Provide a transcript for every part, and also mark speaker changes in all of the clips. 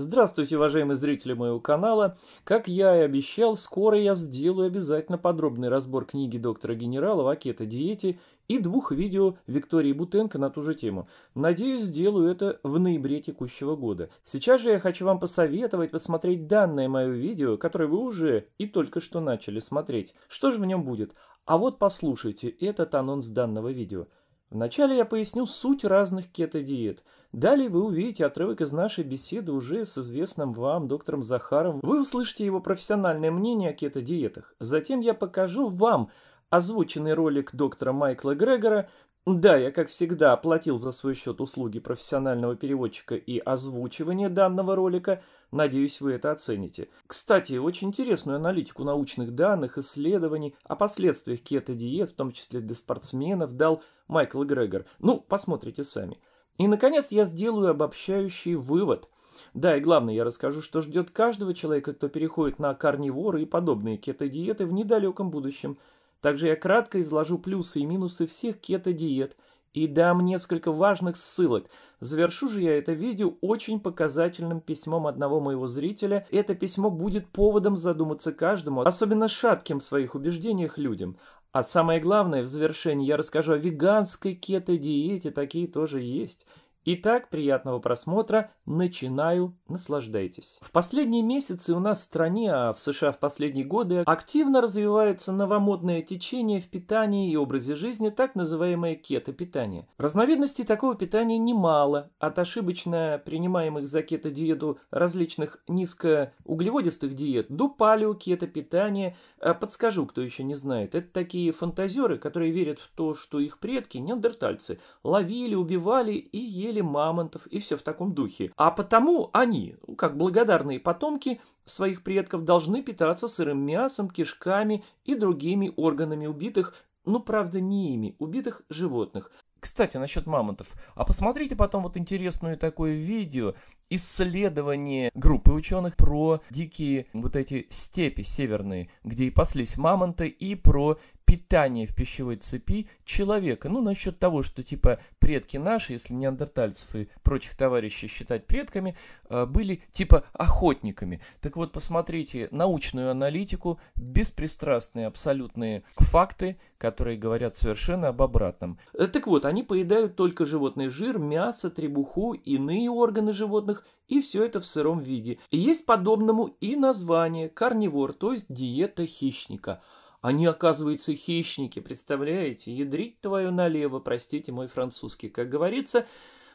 Speaker 1: Здравствуйте, уважаемые зрители моего канала. Как я и обещал, скоро я сделаю обязательно подробный разбор книги доктора генерала вакета диете» и двух видео Виктории Бутенко на ту же тему. Надеюсь, сделаю это в ноябре текущего года. Сейчас же я хочу вам посоветовать посмотреть данное мое видео, которое вы уже и только что начали смотреть. Что же в нем будет? А вот послушайте этот анонс данного видео. Вначале я поясню суть разных кето-диет – Далее вы увидите отрывок из нашей беседы уже с известным вам доктором Захаром. Вы услышите его профессиональное мнение о кето-диетах. Затем я покажу вам озвученный ролик доктора Майкла Грегора. Да, я, как всегда, оплатил за свой счет услуги профессионального переводчика и озвучивание данного ролика. Надеюсь, вы это оцените. Кстати, очень интересную аналитику научных данных, исследований о последствиях кето-диет, в том числе для спортсменов, дал Майкл Грегор. Ну, посмотрите сами. И, наконец, я сделаю обобщающий вывод. Да, и главное, я расскажу, что ждет каждого человека, кто переходит на карниворы и подобные кето-диеты в недалеком будущем. Также я кратко изложу плюсы и минусы всех кето-диет и дам несколько важных ссылок. Завершу же я это видео очень показательным письмом одного моего зрителя. Это письмо будет поводом задуматься каждому, особенно шатким в своих убеждениях людям. А самое главное, в завершении я расскажу о веганской кето-диете, такие тоже есть. Итак, приятного просмотра, начинаю, наслаждайтесь. В последние месяцы у нас в стране, а в США в последние годы, активно развивается новомодное течение в питании и образе жизни, так называемое кето-питание. Разновидностей такого питания немало, от ошибочно принимаемых за кето-диету различных низкоуглеводистых диет до палео-кето-питания. А подскажу, кто еще не знает, это такие фантазеры, которые верят в то, что их предки, неандертальцы, ловили, убивали и ели ели мамонтов и все в таком духе. А потому они, как благодарные потомки своих предков, должны питаться сырым мясом, кишками и другими органами убитых, ну правда не ими, убитых животных. Кстати, насчет мамонтов. А посмотрите потом вот интересное такое видео, исследование группы ученых про дикие вот эти степи северные, где и паслись мамонты, и про питание в пищевой цепи человека. Ну, насчет того, что типа предки наши, если неандертальцев и прочих товарищей считать предками, э, были типа охотниками. Так вот, посмотрите научную аналитику, беспристрастные абсолютные факты, которые говорят совершенно об обратном. Э, так вот, они поедают только животный жир, мясо, требуху, иные органы животных, и все это в сыром виде. Есть подобному и название – карнивор, то есть диета хищника – они, оказывается, хищники, представляете? Ядрить твою налево, простите мой французский, как говорится.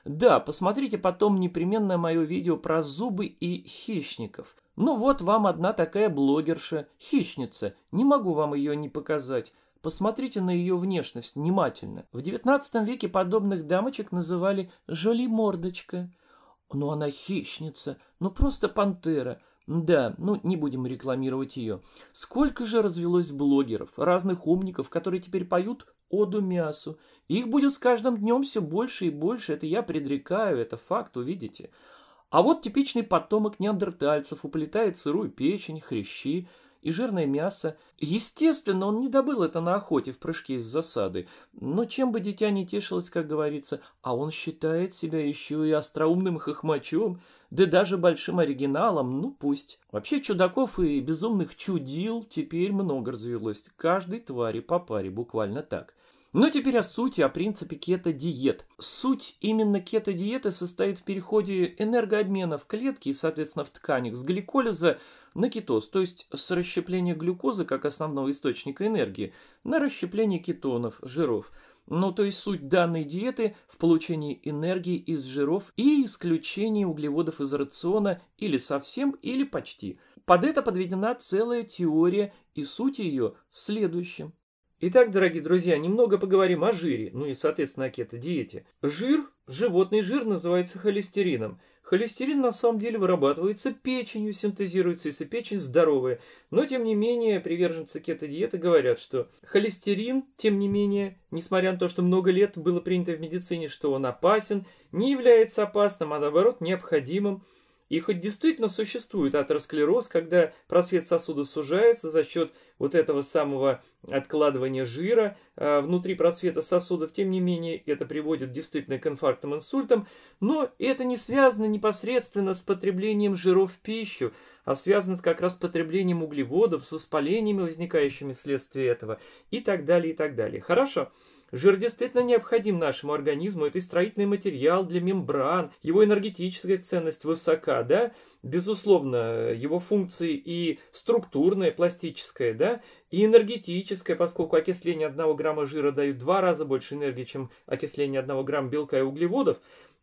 Speaker 1: Да, посмотрите потом непременно мое видео про зубы и хищников. Ну вот вам одна такая блогерша, хищница. Не могу вам ее не показать. Посмотрите на ее внешность внимательно. В девятнадцатом веке подобных дамочек называли «жоли мордочка». Но ну, она хищница, ну просто пантера – да, ну не будем рекламировать ее. Сколько же развелось блогеров, разных умников, которые теперь поют оду мясу. Их будет с каждым днем все больше и больше, это я предрекаю, это факт, увидите. А вот типичный потомок неандертальцев уплетает сырую печень, хрящи, и жирное мясо. Естественно, он не добыл это на охоте в прыжке из засады. Но чем бы дитя не тешилось, как говорится, а он считает себя еще и остроумным хохмачом, да даже большим оригиналом, ну пусть. Вообще чудаков и безумных чудил теперь много развелось. Каждой твари по паре, буквально так. Но теперь о сути, о принципе кето-диет. Суть именно кето-диеты состоит в переходе энергообмена в клетке и, соответственно, в тканях с гликолиза на кетоз, то есть с расщепления глюкозы как основного источника энергии на расщепление кетонов, жиров – ну, то есть суть данной диеты в получении энергии из жиров и исключении углеводов из рациона или совсем, или почти. Под это подведена целая теория и суть ее в следующем. Итак, дорогие друзья, немного поговорим о жире, ну и, соответственно, о кето-диете. Жир, животный жир называется холестерином – Холестерин на самом деле вырабатывается печенью, синтезируется, если печень здоровая. Но, тем не менее, приверженцы кето-диеты говорят, что холестерин, тем не менее, несмотря на то, что много лет было принято в медицине, что он опасен, не является опасным, а наоборот необходимым и хоть действительно существует атеросклероз, когда просвет сосуда сужается за счет вот этого самого откладывания жира э, внутри просвета сосудов, тем не менее это приводит действительно к инфарктам, инсультам, но это не связано непосредственно с потреблением жиров в пищу, а связано как раз с потреблением углеводов, с воспалениями, возникающими вследствие этого и так далее, и так далее. Хорошо? Хорошо. Жир действительно необходим нашему организму, это и строительный материал для мембран, его энергетическая ценность высока, да? Безусловно, его функции и структурная, пластическая, да, и энергетическая, поскольку окисление одного грамма жира дает два раза больше энергии, чем окисление одного грамма белка и углеводов.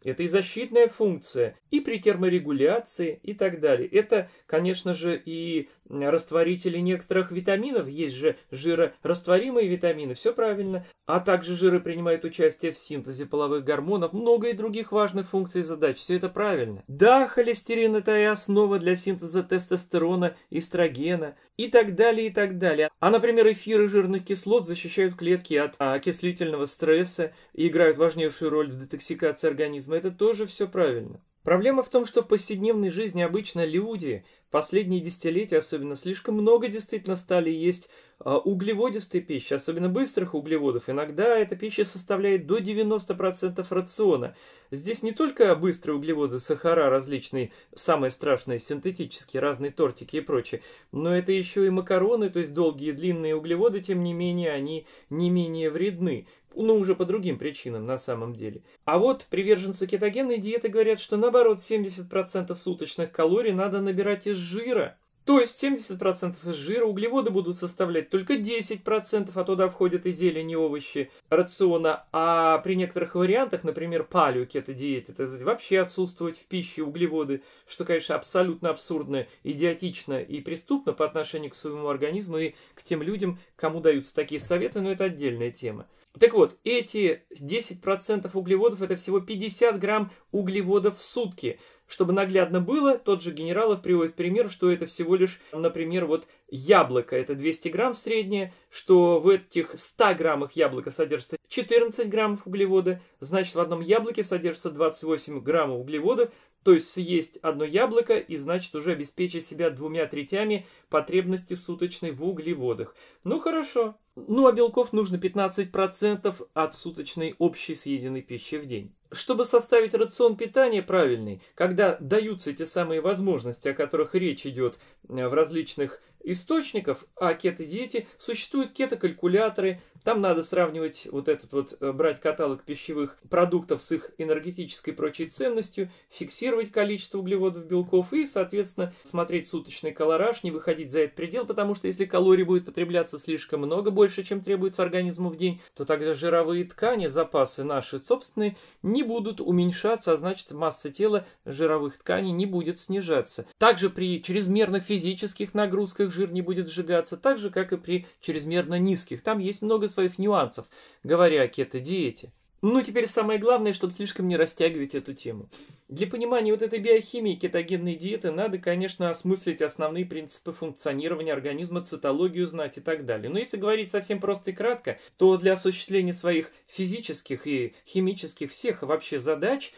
Speaker 1: Это и защитная функция, и при терморегуляции, и так далее. Это, конечно же, и растворители некоторых витаминов, есть же жирорастворимые витамины, все правильно. А также жиры принимают участие в синтезе половых гормонов, много и других важных функций и задач, все это правильно. Да, холестерин это и основа для синтеза тестостерона, эстрогена и так далее, и так далее. А, например, эфиры жирных кислот защищают клетки от а, окислительного стресса и играют важнейшую роль в детоксикации организма. Это тоже все правильно. Проблема в том, что в повседневной жизни обычно люди последние десятилетия особенно слишком много действительно стали есть а, углеводистой пищи, особенно быстрых углеводов, иногда эта пища составляет до 90% рациона. Здесь не только быстрые углеводы, сахара различные, самые страшные, синтетические, разные тортики и прочее, но это еще и макароны, то есть долгие длинные углеводы, тем не менее, они не менее вредны ну, уже по другим причинам на самом деле. А вот приверженцы кетогенной диеты говорят, что наоборот 70% суточных калорий надо набирать из жира, то есть 70% из жира углеводы будут составлять только 10%, а туда входят и зелень, и овощи рациона. А при некоторых вариантах, например, палео кето-диете, так сказать, вообще отсутствовать в пище углеводы, что, конечно, абсолютно абсурдно, идиотично и преступно по отношению к своему организму и к тем людям, кому даются такие советы, но это отдельная тема. Так вот, эти 10% углеводов это всего 50 грамм углеводов в сутки. Чтобы наглядно было, тот же Генералов приводит пример, что это всего лишь, например, вот яблоко, это 200 грамм среднее, что в этих 100 граммах яблока содержится 14 граммов углевода, значит в одном яблоке содержится 28 граммов углевода, то есть съесть одно яблоко и значит уже обеспечить себя двумя третями потребности суточной в углеводах. Ну хорошо. Ну а белков нужно 15% от суточной общей съеденной пищи в день. Чтобы составить рацион питания правильный, когда даются эти самые возможности, о которых речь идет э, в различных источников о а кето-диете. Существуют кето-калькуляторы, там надо сравнивать вот этот вот, э, брать каталог пищевых продуктов с их энергетической и прочей ценностью, фиксировать количество углеводов, белков и, соответственно, смотреть суточный колораж, не выходить за этот предел, потому что если калорий будет потребляться слишком много, больше, чем требуется организму в день, то тогда жировые ткани, запасы наши собственные, не будут уменьшаться, а значит масса тела жировых тканей не будет снижаться. Также при чрезмерных физических нагрузках высоких жир не будет сжигаться, так же, как и при чрезмерно низких. Там есть много своих нюансов, говоря о кето-диете. Ну, теперь самое главное, чтобы слишком не растягивать эту тему. Для понимания вот этой биохимии кетогенной диеты надо, конечно, осмыслить основные принципы функционирования организма, цитологию знать и так далее. Но если говорить совсем просто и кратко, то для осуществления своих физических и химических всех вообще задач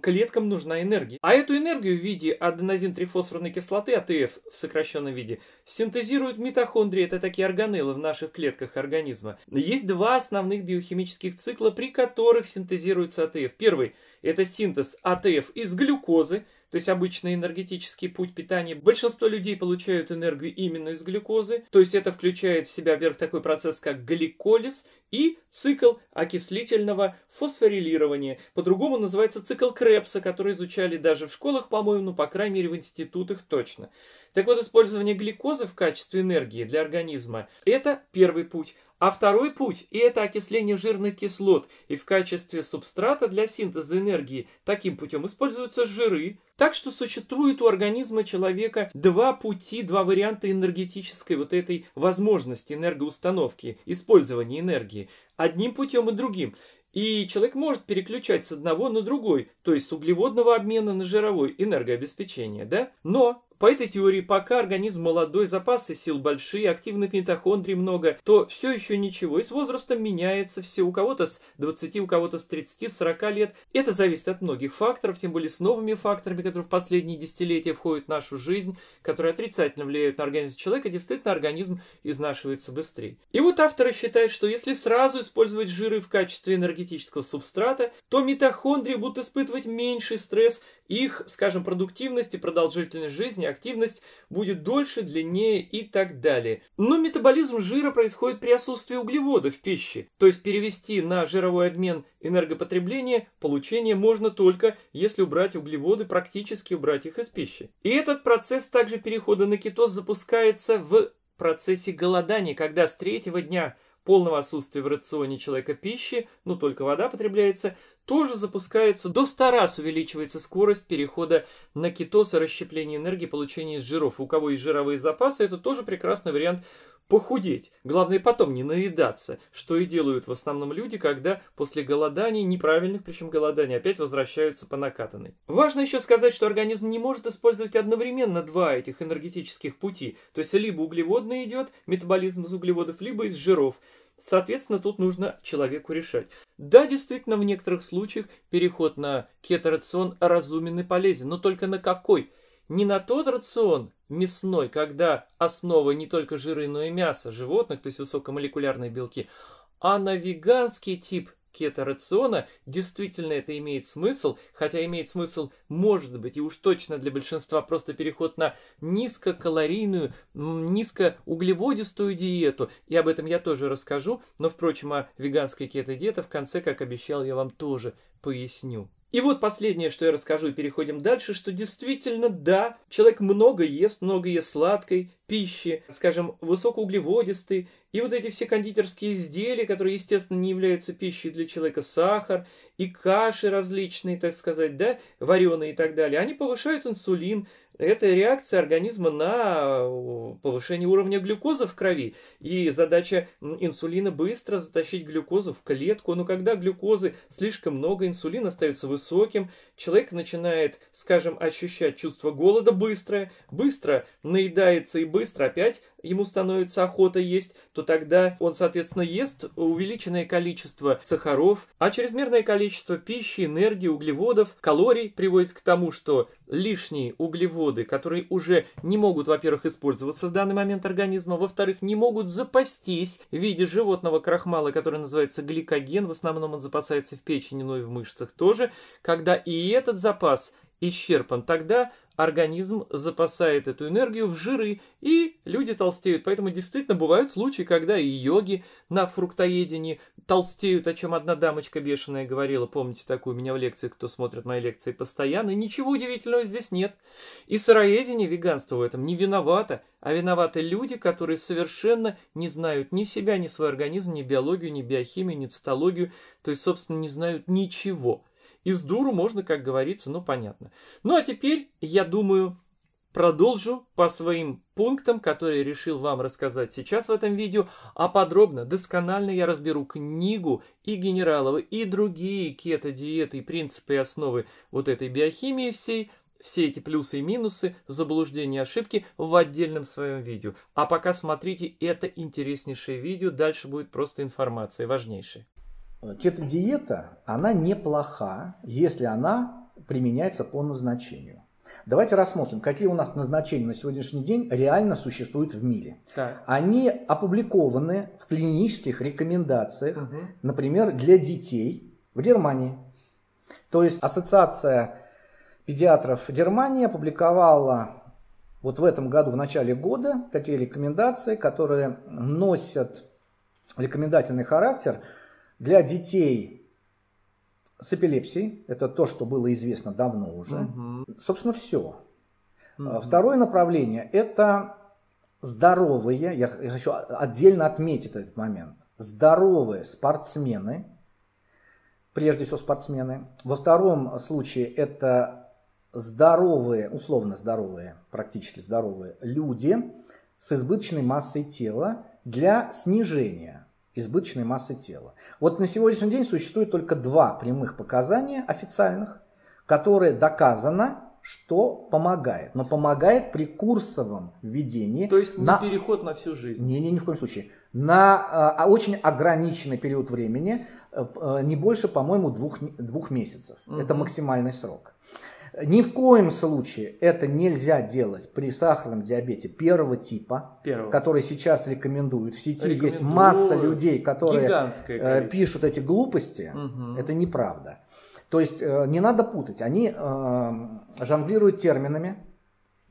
Speaker 1: клеткам нужна энергия. А эту энергию в виде аденозин-трифосфорной кислоты, АТФ в сокращенном виде, синтезируют митохондрии, это такие органеллы в наших клетках организма. Есть два основных биохимических цикла, при которых синтезируется АТФ. Первый – это синтез АТФ из глюкозы, то есть обычный энергетический путь питания. Большинство людей получают энергию именно из глюкозы, то есть это включает в себя, во такой процесс, как гликолиз и цикл окислительного фосфорилирования. По-другому называется цикл Крепса, который изучали даже в школах, по-моему, ну, по крайней мере, в институтах точно. Так вот, использование гликозы в качестве энергии для организма – это первый путь. А второй путь – и это окисление жирных кислот, и в качестве субстрата для синтеза энергии таким путем используются жиры. Так что существует у организма человека два пути, два варианта энергетической вот этой возможности энергоустановки, использования энергии. Одним путем и другим. И человек может переключать с одного на другой, то есть с углеводного обмена на жировой энергообеспечение, да? Но по этой теории, пока организм молодой, запасы сил большие, активных митохондрий много, то все еще ничего. И с возрастом меняется все. У кого-то с 20, у кого-то с 30-40 лет. Это зависит от многих факторов, тем более с новыми факторами, которые в последние десятилетия входят в нашу жизнь, которые отрицательно влияют на организм человека, действительно организм изнашивается быстрее. И вот авторы считают, что если сразу использовать жиры в качестве энергетического субстрата, то митохондрии будут испытывать меньший стресс, их, скажем, продуктивность и продолжительность жизни, активность будет дольше, длиннее и так далее. Но метаболизм жира происходит при отсутствии углеводов в пище. То есть перевести на жировой обмен энергопотребление получение можно только, если убрать углеводы, практически убрать их из пищи. И этот процесс также перехода на кетоз запускается в процессе голодания, когда с третьего дня полного отсутствия в рационе человека пищи, ну только вода потребляется, тоже запускается. До 100 раз увеличивается скорость перехода на кетоз и расщепление энергии, получения из жиров. У кого есть жировые запасы, это тоже прекрасный вариант похудеть. Главное потом не наедаться, что и делают в основном люди, когда после голоданий, неправильных причем голоданий, опять возвращаются по накатанной. Важно еще сказать, что организм не может использовать одновременно два этих энергетических пути. То есть либо углеводный идет, метаболизм из углеводов, либо из жиров. Соответственно, тут нужно человеку решать. Да, действительно, в некоторых случаях переход на кеторацион разумен и полезен, но только на какой? не на тот рацион мясной, когда основа не только жиры, но и мясо животных, то есть высокомолекулярные белки, а на веганский тип кето-рациона действительно это имеет смысл, хотя имеет смысл, может быть, и уж точно для большинства просто переход на низкокалорийную, низкоуглеводистую диету. И об этом я тоже расскажу, но, впрочем, о веганской кето-диете в конце, как обещал, я вам тоже поясню. И вот последнее, что я расскажу, и переходим дальше, что действительно, да, человек много ест, много ест сладкой пищи, скажем, высокоуглеводистой, и вот эти все кондитерские изделия, которые, естественно, не являются пищей для человека, сахар и каши различные, так сказать, да, вареные и так далее, они повышают инсулин, это реакция организма на э, повышение уровня глюкозы в крови. И задача инсулина быстро затащить глюкозу в клетку. Но когда глюкозы слишком много, инсулин остается высоким, Человек начинает, скажем, ощущать чувство голода быстро, быстро наедается и быстро опять ему становится охота есть, то тогда он, соответственно, ест увеличенное количество сахаров, а чрезмерное количество пищи, энергии, углеводов, калорий приводит к тому, что лишние углеводы, которые уже не могут, во-первых, использоваться в данный момент организма, во-вторых, не могут запастись в виде животного крахмала, который называется гликоген, в основном он запасается в печени, но и в мышцах тоже, когда и и этот запас исчерпан. Тогда организм запасает эту энергию в жиры, и люди толстеют. Поэтому действительно бывают случаи, когда и йоги на фруктоедении толстеют, о чем одна дамочка бешеная говорила. Помните такую меня в лекции, кто смотрит мои лекции постоянно. ничего удивительного здесь нет. И сыроедение, веганство в этом не виновато, а виноваты люди, которые совершенно не знают ни себя, ни свой организм, ни биологию, ни биохимию, ни цитологию. То есть, собственно, не знают ничего из дуру можно, как говорится, ну понятно. Ну а теперь, я думаю, продолжу по своим пунктам, которые решил вам рассказать сейчас в этом видео, а подробно, досконально я разберу книгу и Генералова, и другие кето-диеты, и принципы и основы вот этой биохимии всей, все эти плюсы и минусы, заблуждения и ошибки в отдельном своем видео. А пока смотрите это интереснейшее видео, дальше будет просто информация важнейшая.
Speaker 2: Э, диета, она неплоха, если она применяется по назначению. Давайте рассмотрим, какие у нас назначения на сегодняшний день реально существуют в мире. Так. Они опубликованы в клинических рекомендациях, угу. например, для детей в Германии. То есть Ассоциация педиатров Германии опубликовала вот в этом году, в начале года, такие рекомендации, которые носят рекомендательный характер – для детей с эпилепсией. Это то, что было известно давно уже. Угу. Собственно, все. Угу. А, второе направление – это здоровые, я хочу отдельно отметить этот момент, здоровые спортсмены, прежде всего спортсмены. Во втором случае это здоровые, условно здоровые, практически здоровые люди с избыточной массой тела для снижения – избыточной массы тела. Вот на сегодняшний день существует только два прямых показания официальных, которые доказано, что помогает. Но помогает при курсовом введении. То есть не на...
Speaker 1: переход на всю жизнь. Не, не, ни в коем случае.
Speaker 2: На э, очень ограниченный период времени, э, э, не больше, по-моему, двух, двух месяцев. Угу. Это максимальный срок. Ни в коем случае это нельзя делать при сахарном диабете первого типа, первого. который сейчас рекомендуют. В сети рекомендуют. есть масса людей, которые э, пишут эти глупости. Угу. Это неправда. То есть э, не надо путать. Они э, жонглируют терминами.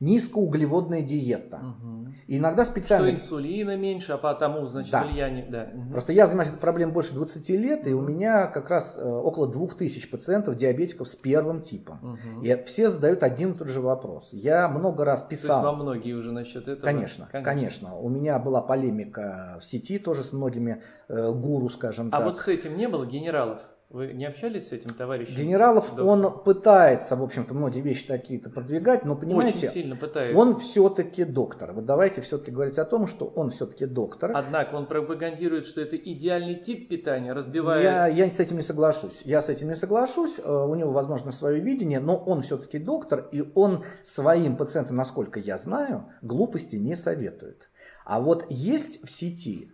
Speaker 2: Низкоуглеводная диета. Угу. И иногда специально... Что
Speaker 1: инсулина меньше, а потому, значит, да. влияние... Да. Угу. Просто я
Speaker 2: занимаюсь этой проблемой больше 20 лет, и у меня как раз э, около 2000 пациентов, диабетиков с первым типом. Угу. И все задают один и тот же вопрос. Я много раз писал... То есть вам
Speaker 1: многие уже насчет этого? Конечно, конечно. конечно.
Speaker 2: У меня была полемика в сети тоже с многими э, гуру, скажем а так. А вот
Speaker 1: с этим не было генералов? Вы не общались с этим товарищем? Генералов,
Speaker 2: доктор? он пытается, в общем-то, многие вещи такие-то продвигать, но, понимаете, Очень сильно пытается. он все-таки доктор. Вот давайте все-таки говорить о том, что он все-таки доктор. Однако
Speaker 1: он пропагандирует, что это идеальный тип питания, разбивая... Я,
Speaker 2: я с этим не соглашусь. Я с этим не соглашусь. Э, у него, возможно, свое видение, но он все-таки доктор, и он своим пациентам, насколько я знаю, глупости не советует. А вот есть в сети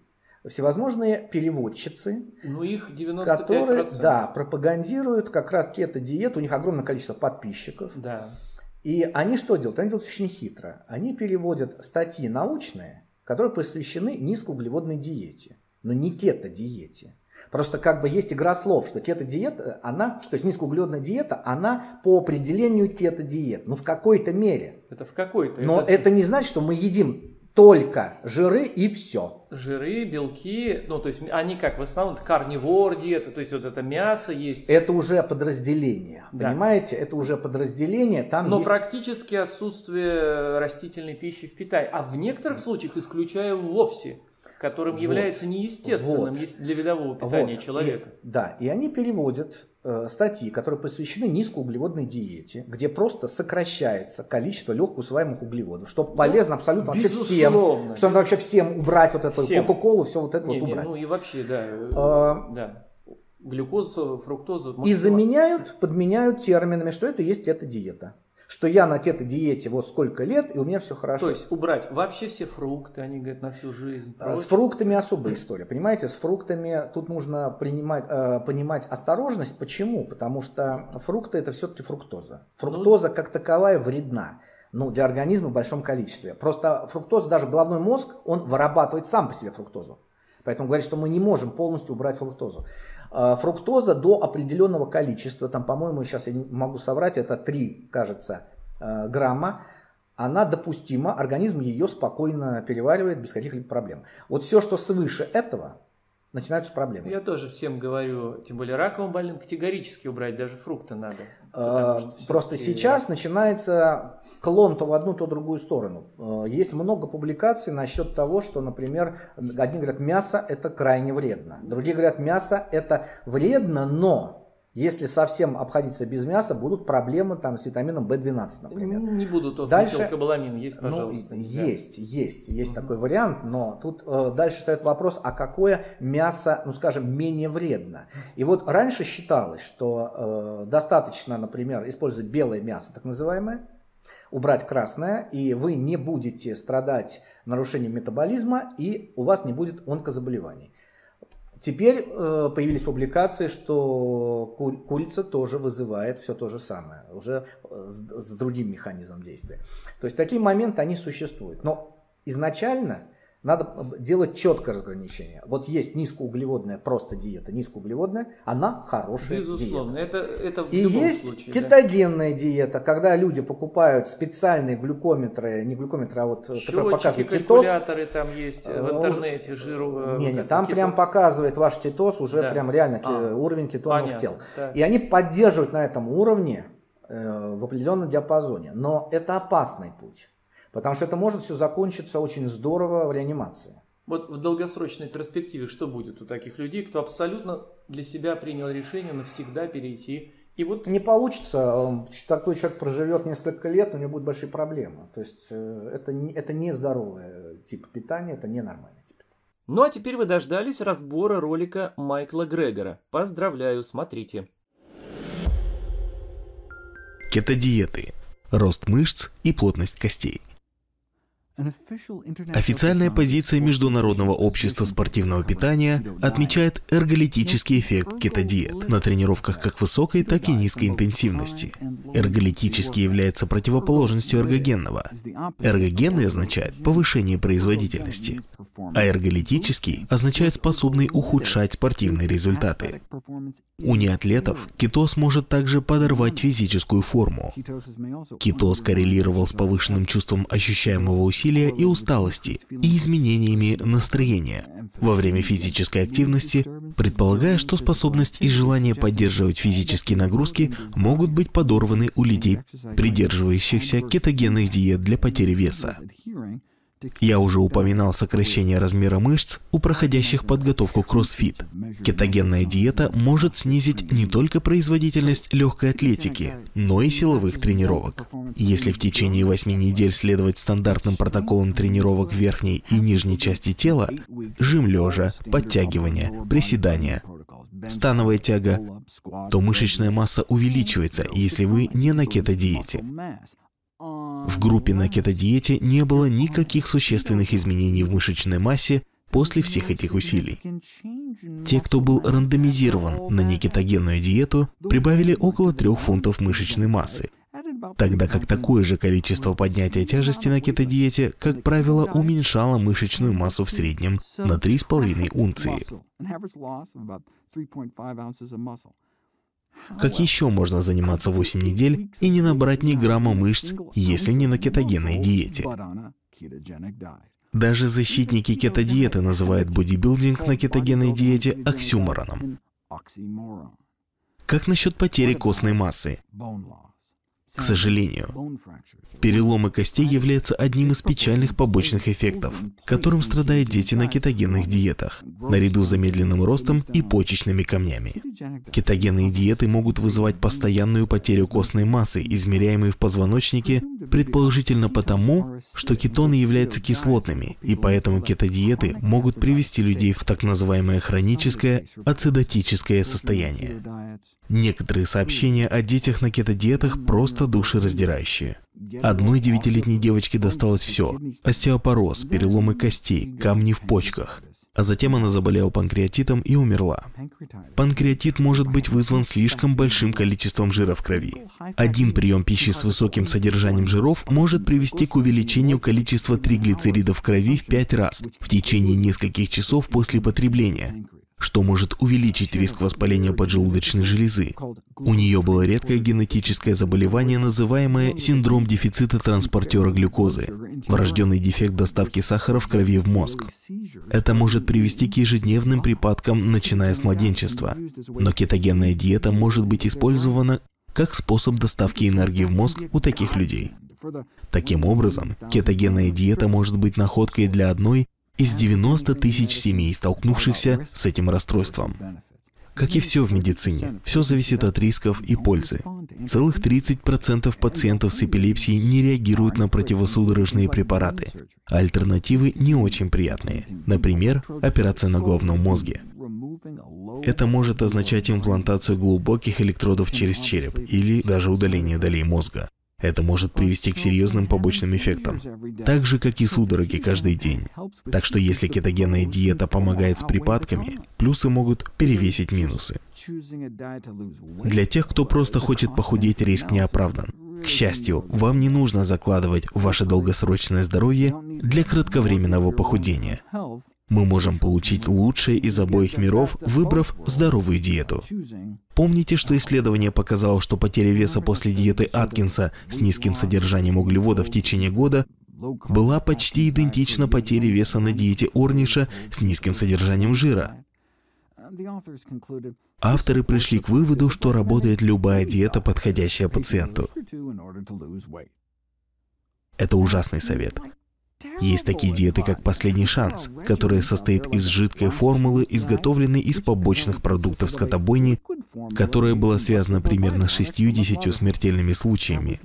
Speaker 2: всевозможные переводчицы,
Speaker 1: ну, их 95%. которые да,
Speaker 2: пропагандируют как раз кето-диету, у них огромное количество подписчиков. Да. И они что делают? Они делают очень хитро. Они переводят статьи научные, которые посвящены низкоуглеводной диете, но не кето-диете. Просто как бы есть игра слов, что кето-диета, она, то есть низкоуглеводная диета, она по определению кето-диет, но в какой-то мере.
Speaker 1: Это в какой-то. Но это
Speaker 2: не значит, что мы едим только жиры и все.
Speaker 1: Жиры, белки, ну то есть они как в основном карнивор диета, то есть вот это мясо есть. Это уже
Speaker 2: подразделение, да. понимаете? Это уже подразделение, там. Но есть...
Speaker 1: практически отсутствие растительной пищи в питании, а в некоторых случаях исключая вовсе которым вот. является неестественным вот. для видового питания вот. человека.
Speaker 2: И, да, и они переводят э, статьи, которые посвящены низкоуглеводной диете, где просто сокращается количество легкоусваиваемых углеводов, что ну, полезно абсолютно вообще всем, что надо вообще всем убрать вот эту кока-колу, все вот это не, вот убрать. ну
Speaker 1: и вообще, да. А, да глюкозу, фруктозу. И
Speaker 2: заменяют, подменяют терминами, что это есть эта диета что я на те диете вот сколько лет, и у меня все хорошо. То есть
Speaker 1: убрать вообще все фрукты, они говорят, на всю жизнь. А, прочь. С
Speaker 2: фруктами особая история, понимаете? С фруктами тут нужно принимать, э, понимать осторожность. Почему? Потому что фрукты это все-таки фруктоза. Фруктоза ну... как таковая вредна ну, для организма в большом количестве. Просто фруктоза, даже головной мозг, он вырабатывает сам по себе фруктозу. Поэтому говорит, что мы не можем полностью убрать фруктозу. А, фруктоза до определенного количества, там, по-моему, сейчас я могу соврать, это 3, кажется, а, грамма, она допустима, организм ее спокойно переваривает без каких-либо проблем. Вот все, что свыше этого, начинаются проблемы.
Speaker 1: Я тоже всем говорю, тем более раковым больным, категорически убрать даже фрукты надо.
Speaker 2: Э, просто сейчас начинается клон то в одну, то в другую сторону. Э, есть много публикаций насчет того, что, например, одни говорят, мясо это крайне вредно, другие говорят, мясо это вредно, но если совсем обходиться без мяса, будут проблемы там с витамином В12,
Speaker 1: например. Не будут, вот дальше... метилкобаламин есть, ну, пожалуйста. Ну, есть,
Speaker 2: да. есть, есть угу. такой вариант, но тут э, дальше стоит вопрос, а какое мясо, ну скажем, менее вредно. И вот раньше считалось, что э, достаточно, например, использовать белое мясо, так называемое, убрать красное, и вы не будете страдать нарушением метаболизма, и у вас не будет онкозаболеваний. Теперь э, появились публикации, что кур курица тоже вызывает все то же самое, уже э, с, с другим механизмом действия. То есть такие моменты, они существуют. Но изначально надо делать четкое разграничение. Вот есть низкоуглеводная просто диета, низкоуглеводная, она хорошая Безусловно,
Speaker 1: диета. это, это в И любом есть случае, кетогенная
Speaker 2: да. диета, когда люди покупают специальные глюкометры, не глюкометры, а вот Счетчики, э, которые показывают кетоз. калькуляторы
Speaker 1: там есть э, в э, интернете, жиру. Не, не, там кето... прям
Speaker 2: показывает ваш кетоз, уже да. прям реально а, уровень кетонных понятно, тел. Да. И они поддерживают на этом уровне э, в определенном диапазоне. Но это опасный путь. Потому что это может все закончиться очень здорово в реанимации.
Speaker 1: Вот в долгосрочной перспективе что будет у таких людей, кто абсолютно для себя принял решение навсегда перейти и
Speaker 2: вот... Не получится, эм, такой человек проживет несколько лет, у него будут большие проблемы. То есть э, это, не это не здоровый э, тип питания, это не нормальный тип питания.
Speaker 1: Ну а теперь вы дождались разбора ролика Майкла Грегора. Поздравляю, смотрите.
Speaker 3: Кетодиеты. Рост мышц и плотность костей –
Speaker 2: Официальная
Speaker 3: позиция Международного общества спортивного питания отмечает эрголитический эффект кетодиет на тренировках как высокой, так и низкой интенсивности. Эрголитический является противоположностью эргогенного. Эргогенный означает повышение производительности, а эрголитический означает способный ухудшать спортивные результаты. У неатлетов кетоз может также подорвать физическую форму. Кетоз коррелировал с повышенным чувством ощущаемого усилия усилия и усталости, и изменениями настроения во время физической активности, предполагая, что способность и желание поддерживать физические нагрузки могут быть подорваны у людей, придерживающихся кетогенных диет для потери веса. Я уже упоминал сокращение размера мышц у проходящих подготовку кроссфит. Кетогенная диета может снизить не только производительность легкой атлетики, но и силовых тренировок. Если в течение 8 недель следовать стандартным протоколам тренировок верхней и нижней части тела, жим лежа, подтягивания, приседания, становая тяга, то мышечная масса увеличивается, если вы не на кето-диете. В группе на кето-диете не было никаких существенных изменений в мышечной массе после всех этих усилий. Те, кто был рандомизирован на некетогенную диету, прибавили около 3 фунтов мышечной массы, тогда как такое же количество поднятия тяжести на кето диете, как правило, уменьшало мышечную массу в среднем на 3,5 унции. Как еще можно заниматься 8 недель и не набрать ни грамма мышц, если не на кетогенной диете? Даже защитники кетодиеты называют бодибилдинг на кетогенной диете оксюмороном. Как насчет потери костной массы? К сожалению, переломы костей являются одним из печальных побочных эффектов, которым страдают дети на кетогенных диетах, наряду с замедленным ростом и почечными камнями. Кетогенные диеты могут вызывать постоянную потерю костной массы, измеряемой в позвоночнике, предположительно потому, что кетоны являются кислотными, и поэтому кетодиеты могут привести людей в так называемое хроническое ацидотическое состояние. Некоторые сообщения о детях на кетодиетах просто просто душераздирающие. Одной девятилетней девочке досталось все – остеопороз, переломы костей, камни в почках. А затем она заболела панкреатитом и умерла. Панкреатит может быть вызван слишком большим количеством жира в крови. Один прием пищи с высоким содержанием жиров может привести к увеличению количества триглицеридов в крови в пять раз в течение нескольких часов после потребления, что может увеличить риск воспаления поджелудочной железы. У нее было редкое генетическое заболевание, называемое синдром дефицита транспортера глюкозы, врожденный дефект доставки сахара в крови в мозг. Это может привести к ежедневным припадкам, начиная с младенчества. Но кетогенная диета может быть использована как способ доставки энергии в мозг у таких людей. Таким образом, кетогенная диета может быть находкой для одной из 90 тысяч семей, столкнувшихся с этим расстройством. Как и все в медицине, все зависит от рисков и пользы. Целых 30% пациентов с эпилепсией не реагируют на противосудорожные препараты. Альтернативы не очень приятные. Например, операция на головном мозге. Это может означать имплантацию глубоких электродов через череп или даже удаление долей мозга. Это может привести к серьезным побочным эффектам, так же, как и судороги каждый день. Так что если кетогенная диета помогает с припадками, плюсы могут перевесить минусы. Для тех, кто просто хочет похудеть, риск не оправдан. К счастью, вам не нужно закладывать ваше долгосрочное здоровье для кратковременного похудения. Мы можем получить лучшее из обоих миров, выбрав здоровую диету. Помните, что исследование показало, что потеря веса после диеты Аткинса с низким содержанием углевода в течение года была почти идентична потере веса на диете Орниша с низким содержанием жира. Авторы пришли к выводу, что работает любая диета, подходящая пациенту. Это ужасный совет. Есть такие диеты, как «Последний шанс», которая состоит из жидкой формулы, изготовленной из побочных продуктов скотобойни, которая была связана примерно 60 смертельными случаями.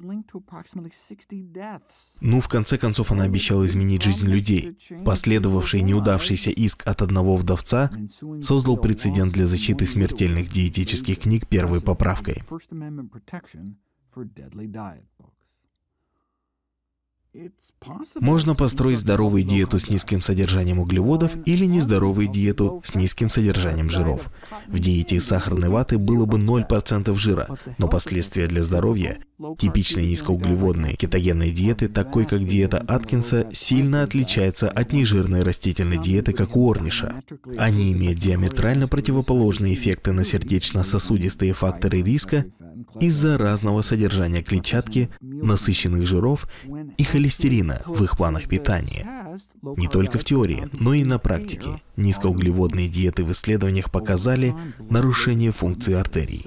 Speaker 3: Ну, в конце концов, она обещала изменить жизнь людей. Последовавший неудавшийся иск от одного вдовца создал прецедент для защиты смертельных диетических книг первой поправкой. Можно построить здоровую диету с низким содержанием углеводов или нездоровую диету с низким содержанием жиров. В диете из сахарной ваты было бы 0% жира, но последствия для здоровья типичной низкоуглеводной кетогенной диеты, такой как диета Аткинса, сильно отличается от нежирной растительной диеты, как у Орниша. Они имеют диаметрально противоположные эффекты на сердечно-сосудистые факторы риска из-за разного содержания клетчатки, насыщенных жиров и холестерина холестерина в их планах питания. Не только в теории, но и на практике. Низкоуглеводные диеты в исследованиях показали нарушение функции артерий.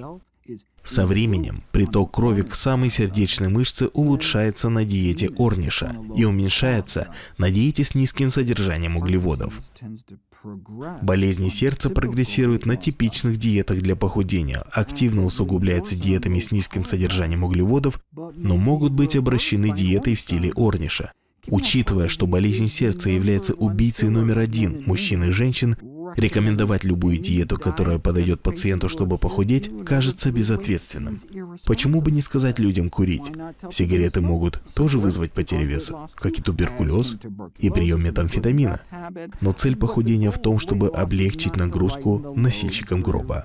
Speaker 3: Со временем приток крови к самой сердечной мышце улучшается на диете Орниша и уменьшается на диете с низким содержанием углеводов. Болезни сердца прогрессируют на типичных диетах для похудения, активно усугубляются диетами с низким содержанием углеводов, но могут быть обращены диетой в стиле Орниша. Учитывая, что болезнь сердца является убийцей номер один мужчин и женщин, Рекомендовать любую диету, которая подойдет пациенту, чтобы похудеть, кажется безответственным. Почему бы не сказать людям курить? Сигареты могут тоже вызвать потери веса, как и туберкулез и прием метамфетамина. Но цель похудения в том, чтобы облегчить нагрузку носильщикам гроба.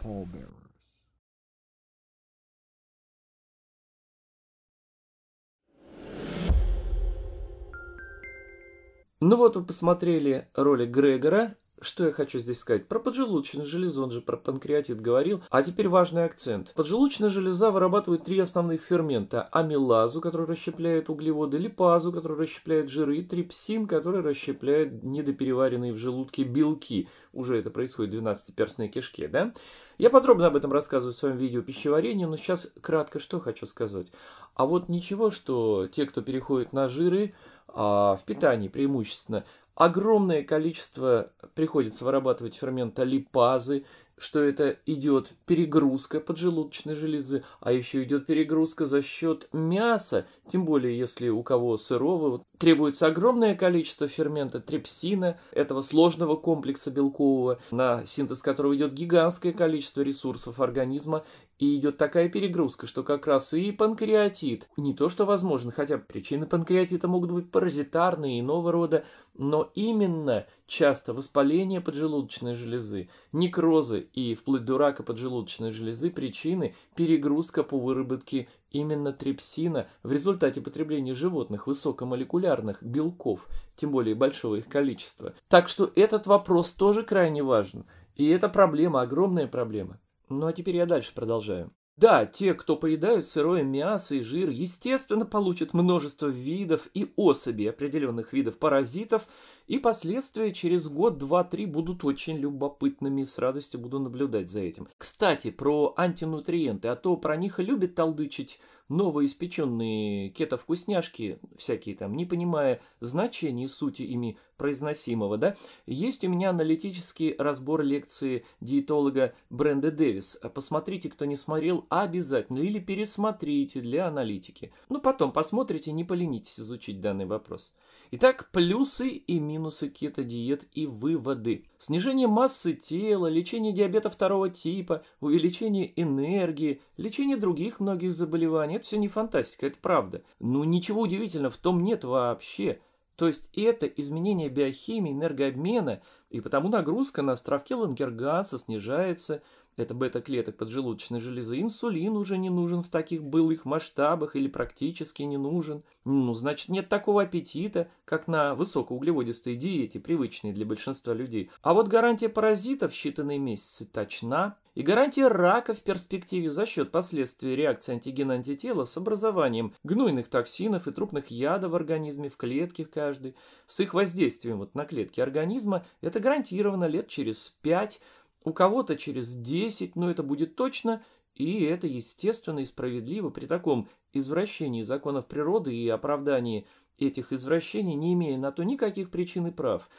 Speaker 1: Ну вот вы посмотрели ролик Грегора что я хочу здесь сказать? Про поджелудочную железу, он же про панкреатит говорил. А теперь важный акцент. Поджелудочная железа вырабатывает три основных фермента. Амилазу, который расщепляет углеводы, липазу, который расщепляет жиры, и трипсин, который расщепляет недопереваренные в желудке белки. Уже это происходит в 12-перстной кишке, да? Я подробно об этом рассказываю в своем видео пищеварения, но сейчас кратко что хочу сказать. А вот ничего, что те, кто переходит на жиры, а в питании преимущественно, Огромное количество приходится вырабатывать фермента липазы, что это идет перегрузка поджелудочной железы, а еще идет перегрузка за счет мяса, тем более если у кого сырого. Требуется огромное количество фермента трепсина, этого сложного комплекса белкового, на синтез которого идет гигантское количество ресурсов организма, и идет такая перегрузка, что как раз и панкреатит. Не то, что возможно, хотя причины панкреатита могут быть паразитарные, иного рода, но именно часто воспаление поджелудочной железы, некрозы и вплоть до рака поджелудочной железы причины перегрузка по выработке именно трепсина в результате потребления животных высокомолекулярных белков, тем более большого их количества. Так что этот вопрос тоже крайне важен, и это проблема, огромная проблема. Ну а теперь я дальше продолжаю. Да, те, кто поедают сырое мясо и жир, естественно, получат множество видов и особей определенных видов паразитов, и последствия через год, два, три будут очень любопытными, с радостью буду наблюдать за этим. Кстати, про антинутриенты, а то про них любят толдычить новоиспеченные кето-вкусняшки, всякие там, не понимая значения и сути ими произносимого, да, есть у меня аналитический разбор лекции диетолога Бренда Дэвис. Посмотрите, кто не смотрел, обязательно, или пересмотрите для аналитики. Ну, потом посмотрите, не поленитесь изучить данный вопрос. Итак, плюсы и минусы кето-диет и выводы. Снижение массы тела, лечение диабета второго типа, увеличение энергии, лечение других многих заболеваний. Это все не фантастика, это правда. Но ну, ничего удивительного в том нет вообще. То есть это изменение биохимии, энергообмена, и потому нагрузка на островке Лангерганса снижается, это бета-клеток поджелудочной железы, инсулин уже не нужен в таких былых масштабах или практически не нужен. Ну, значит, нет такого аппетита, как на высокоуглеводистой диете, привычной для большинства людей. А вот гарантия паразитов в считанные месяцы точна, и гарантия рака в перспективе за счет последствий реакции антигена-антитела с образованием гнойных токсинов и трупных ядов в организме, в клетке каждой. С их воздействием вот на клетки организма это гарантировано лет через пять у кого-то через 10, но это будет точно, и это естественно и справедливо при таком извращении законов природы и оправдании этих извращений, не имея на то никаких причин и прав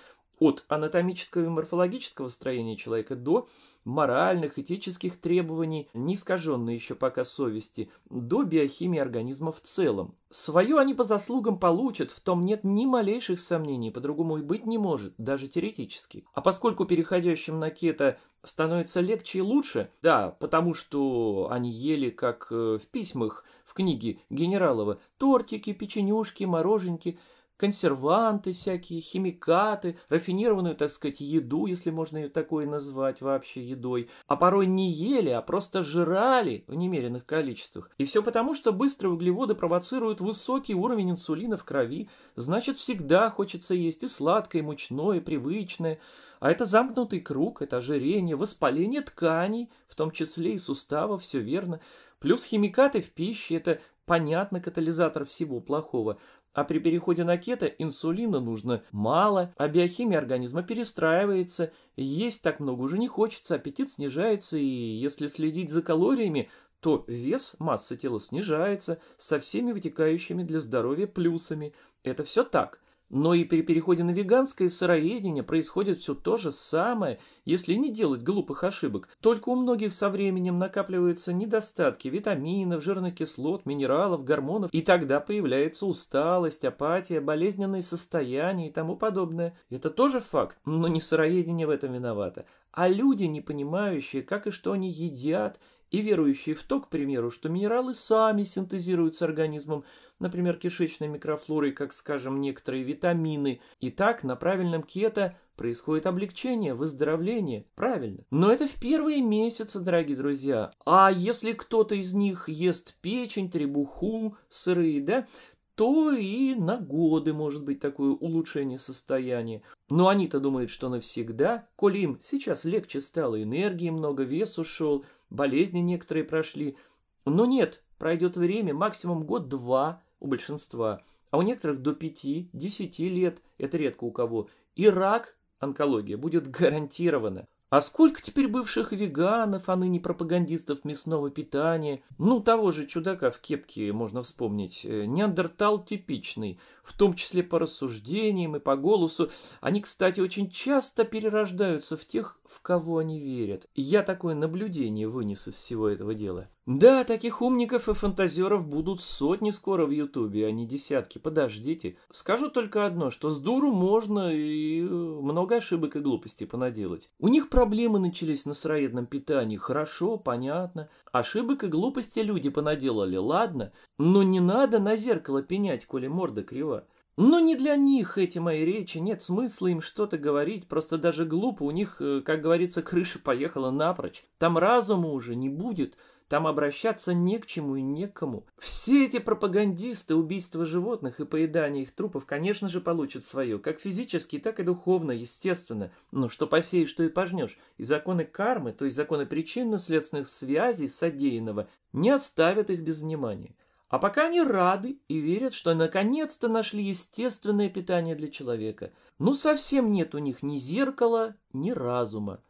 Speaker 1: от анатомического и морфологического строения человека до моральных, этических требований, не искаженной еще пока совести, до биохимии организма в целом. Свое они по заслугам получат, в том нет ни малейших сомнений, по-другому и быть не может, даже теоретически. А поскольку переходящим на кето становится легче и лучше, да, потому что они ели, как э, в письмах в книге Генералова, тортики, печенюшки, мороженки – консерванты всякие, химикаты, рафинированную, так сказать, еду, если можно ее такое назвать вообще едой, а порой не ели, а просто жрали в немеренных количествах. И все потому, что быстрые углеводы провоцируют высокий уровень инсулина в крови, значит, всегда хочется есть и сладкое, и мучное, и привычное. А это замкнутый круг, это ожирение, воспаление тканей, в том числе и суставов, все верно. Плюс химикаты в пище – это понятно, катализатор всего плохого. А при переходе на кето инсулина нужно мало, а биохимия организма перестраивается, есть так много уже не хочется, аппетит снижается, и если следить за калориями, то вес массы тела снижается со всеми вытекающими для здоровья плюсами. Это все так. Но и при переходе на веганское сыроедение происходит все то же самое, если не делать глупых ошибок. Только у многих со временем накапливаются недостатки витаминов, жирных кислот, минералов, гормонов, и тогда появляется усталость, апатия, болезненные состояния и тому подобное. Это тоже факт, но не сыроедение в этом виновато, а люди, не понимающие, как и что они едят, и верующие в то, к примеру, что минералы сами синтезируются организмом, например, кишечной микрофлорой, как, скажем, некоторые витамины. И так на правильном кето происходит облегчение, выздоровление. Правильно. Но это в первые месяцы, дорогие друзья. А если кто-то из них ест печень, требуху, сырые, да, то и на годы может быть такое улучшение состояния. Но они-то думают, что навсегда, коли им сейчас легче стало, энергии много, вес ушел – болезни некоторые прошли. Но нет, пройдет время, максимум год-два у большинства, а у некоторых до пяти, десяти лет, это редко у кого. И рак, онкология, будет гарантирована. А сколько теперь бывших веганов, а ныне пропагандистов мясного питания? Ну, того же чудака в кепке можно вспомнить. Э, неандертал типичный, в том числе по рассуждениям и по голосу. Они, кстати, очень часто перерождаются в тех, в кого они верят. Я такое наблюдение вынес из всего этого дела. Да, таких умников и фантазеров будут сотни скоро в Ютубе, а не десятки. Подождите. Скажу только одно, что с дуру можно и э, много ошибок и глупостей понаделать. У них проблемы начались на сыроедном питании. Хорошо, понятно. Ошибок и глупостей люди понаделали, ладно. Но не надо на зеркало пенять, коли морда крива. Но не для них эти мои речи, нет смысла им что-то говорить, просто даже глупо, у них, э, как говорится, крыша поехала напрочь. Там разума уже не будет, там обращаться не к чему и некому. Все эти пропагандисты убийства животных и поедания их трупов, конечно же, получат свое, как физически, так и духовно, естественно. Но что посеешь, что и пожнешь. И законы кармы, то есть законы причинно-следственных связей содеянного, не оставят их без внимания. А пока они рады и верят, что наконец-то нашли естественное питание для человека. Ну, совсем нет у них ни зеркала, ни разума.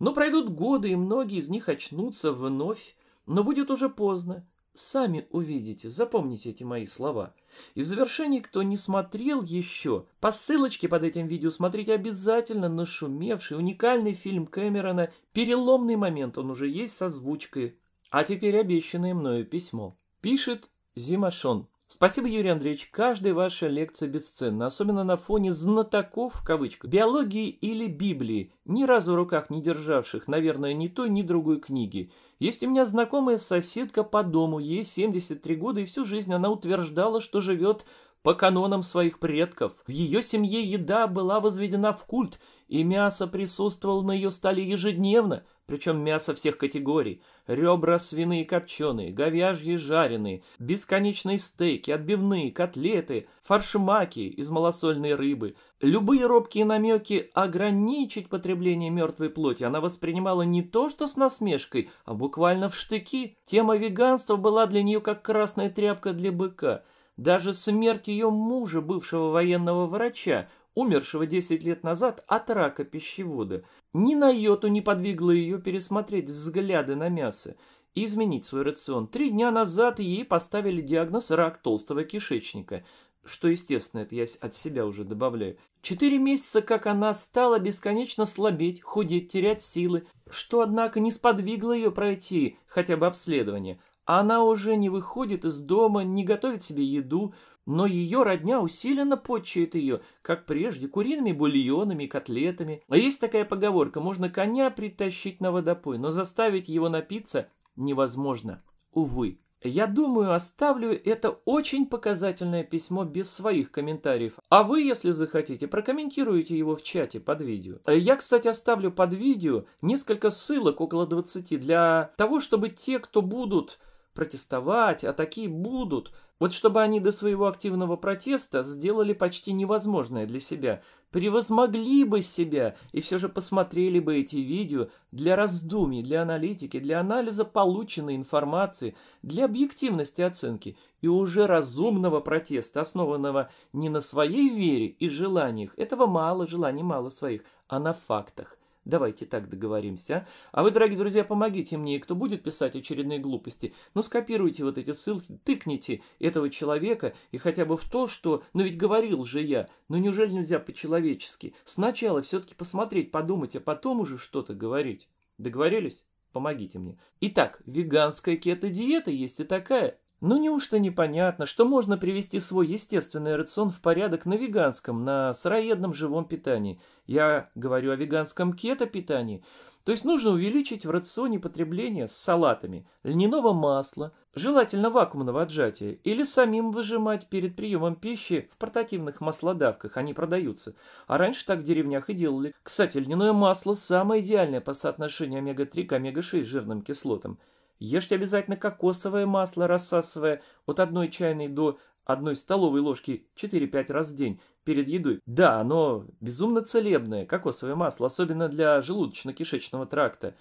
Speaker 1: Но пройдут годы, и многие из них очнутся вновь, но будет уже поздно. Сами увидите, запомните эти мои слова. И в завершении, кто не смотрел еще, по ссылочке под этим видео смотрите обязательно нашумевший уникальный фильм Кэмерона «Переломный момент», он уже есть со озвучкой. А теперь обещанное мною письмо. Пишет Зимашон. Спасибо, Юрий Андреевич. Каждая ваша лекция бесценна, особенно на фоне знатоков, в кавычках, биологии или Библии, ни разу в руках не державших, наверное, ни той, ни другой книги. Есть у меня знакомая соседка по дому, ей 73 года, и всю жизнь она утверждала, что живет по канонам своих предков. В ее семье еда была возведена в культ, и мясо присутствовало на ее столе ежедневно, причем мясо всех категорий, ребра свиные копченые, говяжьи жареные, бесконечные стейки, отбивные, котлеты, фаршмаки из малосольной рыбы. Любые робкие намеки ограничить потребление мертвой плоти она воспринимала не то что с насмешкой, а буквально в штыки. Тема веганства была для нее как красная тряпка для быка. Даже смерть ее мужа, бывшего военного врача, умершего 10 лет назад от рака пищевода. Ни на йоту не подвигло ее пересмотреть взгляды на мясо и изменить свой рацион. Три дня назад ей поставили диагноз рак толстого кишечника, что, естественно, это я от себя уже добавляю. Четыре месяца, как она стала бесконечно слабеть, худеть, терять силы, что, однако, не сподвигло ее пройти хотя бы обследование. Она уже не выходит из дома, не готовит себе еду, но ее родня усиленно почует ее, как прежде, куриными бульонами котлетами. А есть такая поговорка, можно коня притащить на водопой, но заставить его напиться невозможно, увы. Я думаю, оставлю это очень показательное письмо без своих комментариев. А вы, если захотите, прокомментируйте его в чате под видео. Я, кстати, оставлю под видео несколько ссылок, около 20, для того, чтобы те, кто будут протестовать, а такие будут. Вот чтобы они до своего активного протеста сделали почти невозможное для себя, превозмогли бы себя и все же посмотрели бы эти видео для раздумий, для аналитики, для анализа полученной информации, для объективности оценки и уже разумного протеста, основанного не на своей вере и желаниях, этого мало, желаний мало своих, а на фактах. Давайте так договоримся. А вы, дорогие друзья, помогите мне, кто будет писать очередные глупости, ну скопируйте вот эти ссылки, тыкните этого человека и хотя бы в то, что, ну ведь говорил же я, ну неужели нельзя по-человечески? Сначала все-таки посмотреть, подумать, а потом уже что-то говорить. Договорились? Помогите мне. Итак, веганская кето-диета есть и такая. Ну неужто непонятно, что можно привести свой естественный рацион в порядок на веганском, на сыроедном живом питании? Я говорю о веганском кето-питании. То есть нужно увеличить в рационе потребление с салатами льняного масла, желательно вакуумного отжатия, или самим выжимать перед приемом пищи в портативных маслодавках, они продаются. А раньше так в деревнях и делали. Кстати, льняное масло – самое идеальное по соотношению омега-3 к омега-6 жирным кислотам – Ешьте обязательно кокосовое масло, рассасывая от одной чайной до одной столовой ложки 4-5 раз в день перед едой. Да, оно безумно целебное, кокосовое масло, особенно для желудочно-кишечного тракта.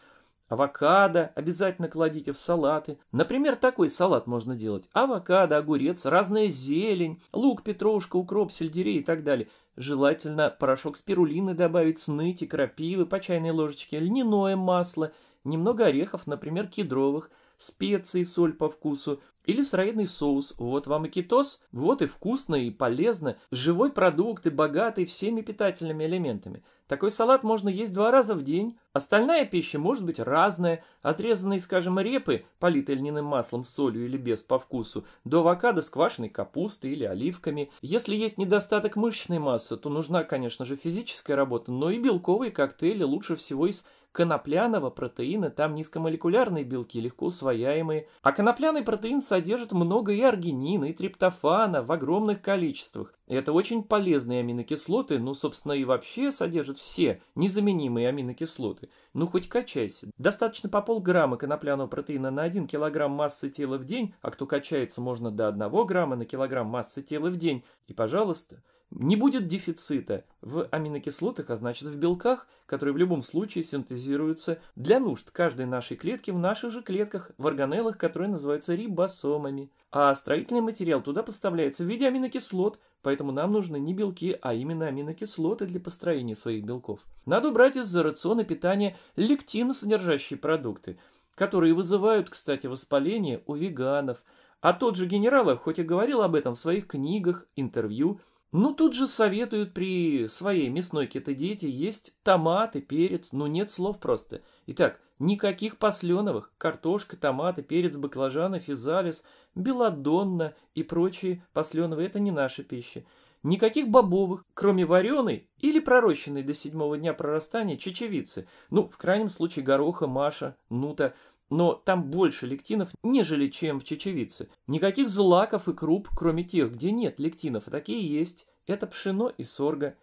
Speaker 1: Авокадо обязательно кладите в салаты. Например, такой салат можно делать. Авокадо, огурец, разная зелень, лук, петрушка, укроп, сельдерей и так далее. Желательно порошок спирулины добавить, сныти, крапивы по чайной ложечке, льняное масло – немного орехов, например, кедровых, специи, соль по вкусу или сыроедный соус. Вот вам и кетос, вот и вкусно и полезно, живой продукт и богатый всеми питательными элементами. Такой салат можно есть два раза в день. Остальная пища может быть разная, отрезанные, скажем, репы, политые льняным маслом, солью или без по вкусу, до авокадо с квашеной капустой или оливками. Если есть недостаток мышечной массы, то нужна, конечно же, физическая работа, но и белковые коктейли лучше всего из конопляного протеина, там низкомолекулярные белки, легко усвояемые. А конопляный протеин содержит много и аргинина, и триптофана в огромных количествах. Это очень полезные аминокислоты, ну, собственно, и вообще содержат все незаменимые аминокислоты. Ну, хоть качайся. Достаточно по полграмма конопляного протеина на 1 килограмм массы тела в день, а кто качается, можно до 1 грамма на килограмм массы тела в день. И, пожалуйста, не будет дефицита в аминокислотах, а значит в белках, которые в любом случае синтезируются для нужд каждой нашей клетки в наших же клетках, в органеллах, которые называются рибосомами. А строительный материал туда поставляется в виде аминокислот, поэтому нам нужны не белки, а именно аминокислоты для построения своих белков. Надо убрать из-за рациона питания лектиносодержащие продукты, которые вызывают, кстати, воспаление у веганов – а тот же генерал, хоть и говорил об этом в своих книгах, интервью, ну, тут же советуют при своей мясной кетодиете есть томаты, перец, ну нет слов просто. Итак, никаких посленовых, картошка, томаты, перец, баклажаны, физалис, беладонна и прочие посленовые – это не наша пища. Никаких бобовых, кроме вареной или пророщенной до седьмого дня прорастания чечевицы. Ну, в крайнем случае, гороха, маша, нута – но там больше лектинов, нежели чем в чечевице. Никаких злаков и круп, кроме тех, где нет лектинов, а такие есть. Это пшено и сорго.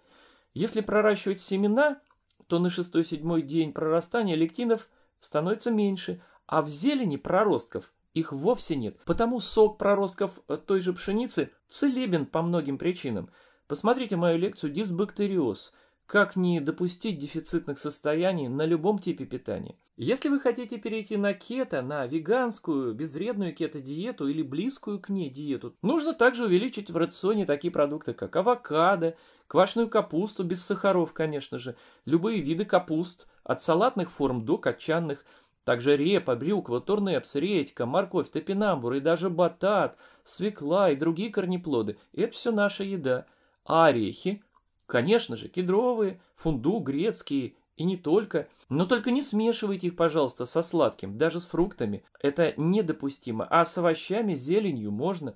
Speaker 1: Если проращивать семена, то на шестой-седьмой день прорастания лектинов становится меньше, а в зелени проростков их вовсе нет. Потому сок проростков э, той же пшеницы целебен по многим причинам. Посмотрите мою лекцию «Дисбактериоз». Как не допустить дефицитных состояний на любом типе питания? Если вы хотите перейти на кето, на веганскую, безвредную кето-диету или близкую к ней диету, нужно также увеличить в рационе такие продукты, как авокадо, квашеную капусту, без сахаров, конечно же, любые виды капуст, от салатных форм до кочанных, также репа, брюква, турнепс, редька, морковь, топинамбур и даже батат, свекла и другие корнеплоды. Это все наша еда. А орехи – Конечно же, кедровые, фунду, грецкие и не только. Но только не смешивайте их, пожалуйста, со сладким, даже с фруктами. Это недопустимо. А с овощами, зеленью можно.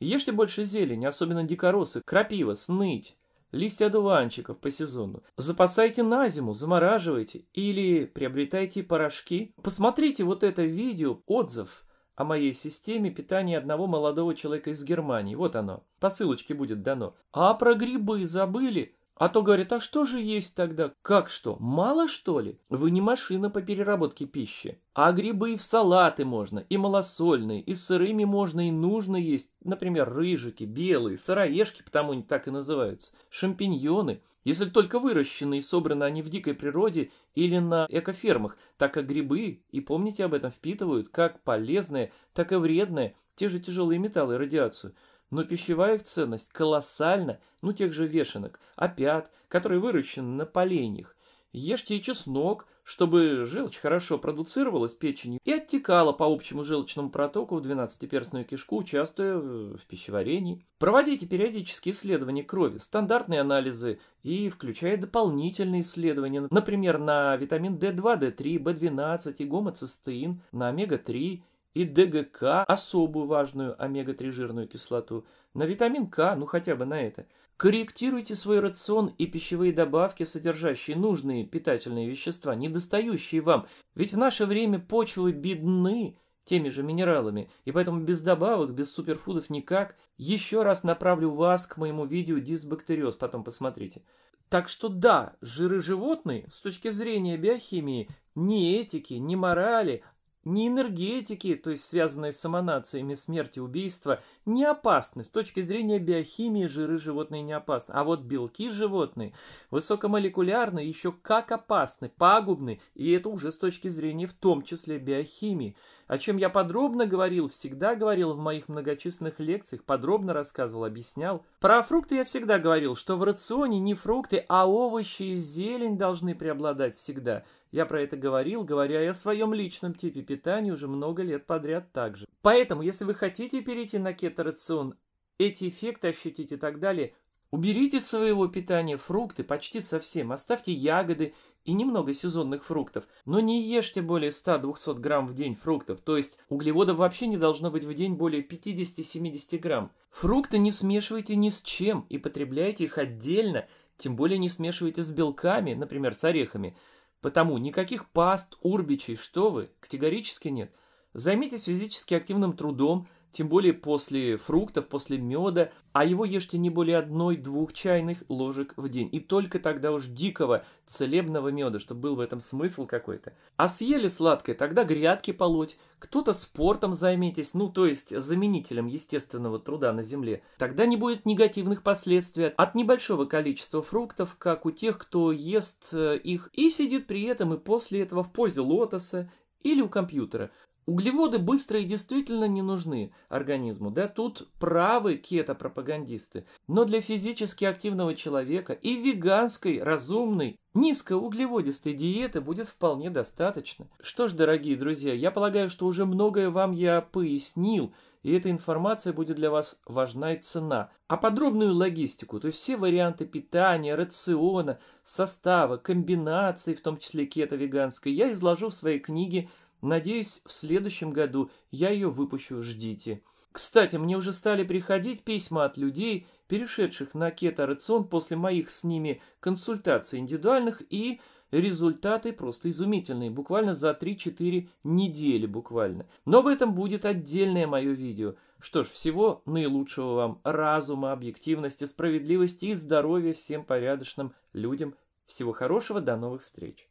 Speaker 1: Ешьте больше зелени, особенно дикоросы, крапива, сныть, листья одуванчиков по сезону. Запасайте на зиму, замораживайте или приобретайте порошки. Посмотрите вот это видео, отзыв – о моей системе питания одного молодого человека из Германии. Вот оно. По ссылочке будет дано. А про грибы забыли? А то говорят, а что же есть тогда? Как что? Мало что ли? Вы не машина по переработке пищи. А грибы и в салаты можно, и малосольные, и сырыми можно и нужно есть. Например, рыжики, белые, сыроежки, потому они так и называются, шампиньоны. Если только выращены и собраны они в дикой природе или на экофермах, так как грибы, и помните об этом, впитывают как полезные, так и вредные те же тяжелые металлы и радиацию – но пищевая их ценность колоссальна, ну тех же вешенок, опят, которые выращены на поленьях. Ешьте и чеснок, чтобы желчь хорошо продуцировалась печенью и оттекала по общему желчному протоку в двенадцатиперстную кишку, участвуя в пищеварении. Проводите периодические исследования крови, стандартные анализы и включая дополнительные исследования, например, на витамин D2, D3, B12 и гомоцистеин, на омега-3 и ДГК, особую важную омега-3 жирную кислоту, на витамин К, ну хотя бы на это. Корректируйте свой рацион и пищевые добавки, содержащие нужные питательные вещества, недостающие вам, ведь в наше время почвы бедны теми же минералами, и поэтому без добавок, без суперфудов никак. Еще раз направлю вас к моему видео «Дисбактериоз», потом посмотрите. Так что да, жиры животные с точки зрения биохимии ни этики, ни морали, ни энергетики, то есть связанные с самонациями смерти, убийства, не опасны. С точки зрения биохимии жиры животные не опасны. А вот белки животные высокомолекулярные еще как опасны, пагубны. И это уже с точки зрения в том числе биохимии о чем я подробно говорил, всегда говорил в моих многочисленных лекциях, подробно рассказывал, объяснял. Про фрукты я всегда говорил, что в рационе не фрукты, а овощи и зелень должны преобладать всегда. Я про это говорил, говоря и о своем личном типе питания уже много лет подряд также. Поэтому, если вы хотите перейти на кето-рацион, эти эффекты ощутить и так далее, уберите из своего питания фрукты почти совсем, оставьте ягоды – и немного сезонных фруктов. Но не ешьте более 100-200 грамм в день фруктов, то есть углеводов вообще не должно быть в день более 50-70 грамм. Фрукты не смешивайте ни с чем и потребляйте их отдельно, тем более не смешивайте с белками, например, с орехами. Потому никаких паст, урбичей, что вы, категорически нет. Займитесь физически активным трудом – тем более после фруктов, после меда, а его ешьте не более одной-двух чайных ложек в день. И только тогда уж дикого целебного меда, чтобы был в этом смысл какой-то. А съели сладкое, тогда грядки полоть, кто-то спортом займитесь, ну то есть заменителем естественного труда на земле. Тогда не будет негативных последствий от небольшого количества фруктов, как у тех, кто ест э, их и сидит при этом и после этого в позе лотоса или у компьютера. Углеводы быстро и действительно не нужны организму, да тут правы кето-пропагандисты. Но для физически активного человека и веганской, разумной, низкоуглеводистой диеты будет вполне достаточно. Что ж, дорогие друзья, я полагаю, что уже многое вам я пояснил, и эта информация будет для вас важна и цена. А подробную логистику, то есть все варианты питания, рациона, состава, комбинаций, в том числе кето-веганской, я изложу в своей книге Надеюсь, в следующем году я ее выпущу, ждите. Кстати, мне уже стали приходить письма от людей, перешедших на кето-рацион после моих с ними консультаций индивидуальных, и результаты просто изумительные, буквально за 3-4 недели буквально. Но об этом будет отдельное мое видео. Что ж, всего наилучшего вам разума, объективности, справедливости и здоровья всем порядочным людям. Всего хорошего, до новых встреч.